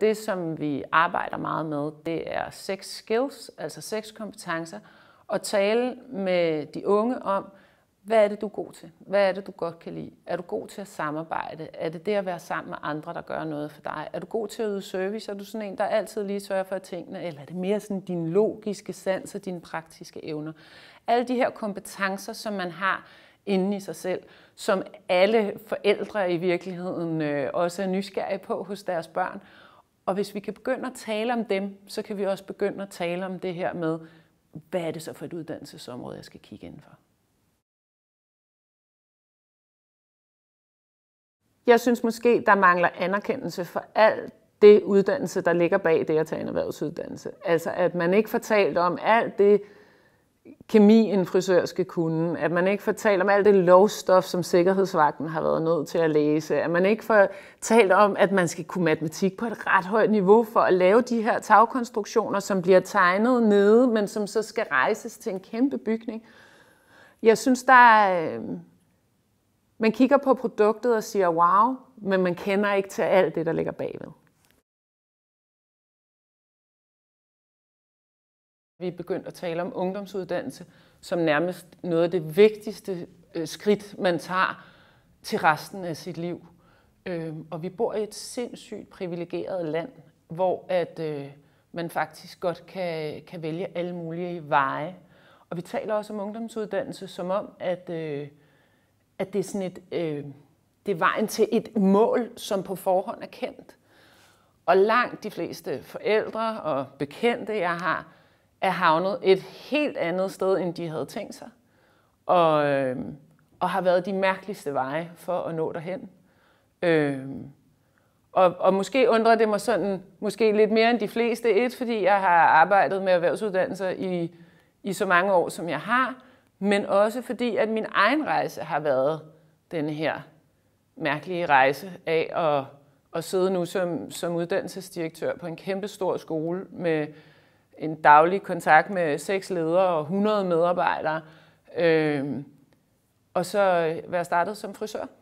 Det, som vi arbejder meget med, det er seks skills, altså seks kompetencer, og tale med de unge om, hvad er det, du er god til? Hvad er det, du godt kan lide? Er du god til at samarbejde? Er det det at være sammen med andre, der gør noget for dig? Er du god til at yde service? Er du sådan en, der altid lige sørger for tingene? Eller er det mere sådan din logiske sans og dine praktiske evner? Alle de her kompetencer, som man har inde i sig selv, som alle forældre i virkeligheden øh, også er nysgerrige på hos deres børn. Og hvis vi kan begynde at tale om dem, så kan vi også begynde at tale om det her med, hvad er det så for et uddannelsesområde, jeg skal kigge indenfor. Jeg synes måske, der mangler anerkendelse for alt det uddannelse, der ligger bag det at tage en erhvervsuddannelse. Altså at man ikke fortalt om alt det, kemi en frisør skal kunne, at man ikke får talt om alt det lovstof, som Sikkerhedsvagten har været nødt til at læse, at man ikke får talt om, at man skal kunne matematik på et ret højt niveau for at lave de her tagkonstruktioner, som bliver tegnet nede, men som så skal rejses til en kæmpe bygning. Jeg synes, der er, øh, man kigger på produktet og siger wow, men man kender ikke til alt det, der ligger bagved. Vi er begyndt at tale om ungdomsuddannelse som nærmest noget af det vigtigste øh, skridt, man tager til resten af sit liv. Øhm, og vi bor i et sindssygt privilegeret land, hvor at øh, man faktisk godt kan, kan vælge alle mulige veje. Og vi taler også om ungdomsuddannelse som om, at, øh, at det er sådan et, det er vejen til et mål, som på forhånd er kendt. Og langt de fleste forældre og bekendte, jeg har, er havnet et helt andet sted, end de havde tænkt sig. Og, øh, og har været de mærkeligste veje for at nå derhen. Øh, og, og måske undrer det mig sådan, måske lidt mere end de fleste, et, fordi jeg har arbejdet med erhvervsuddannelser i, i så mange år, som jeg har, men også fordi, at min egen rejse har været den her mærkelige rejse af at, at sidde nu som, som uddannelsesdirektør på en kæmpe stor skole med en daglig kontakt med seks ledere og 100 medarbejdere. Øh, og så øh, være startet som frisør.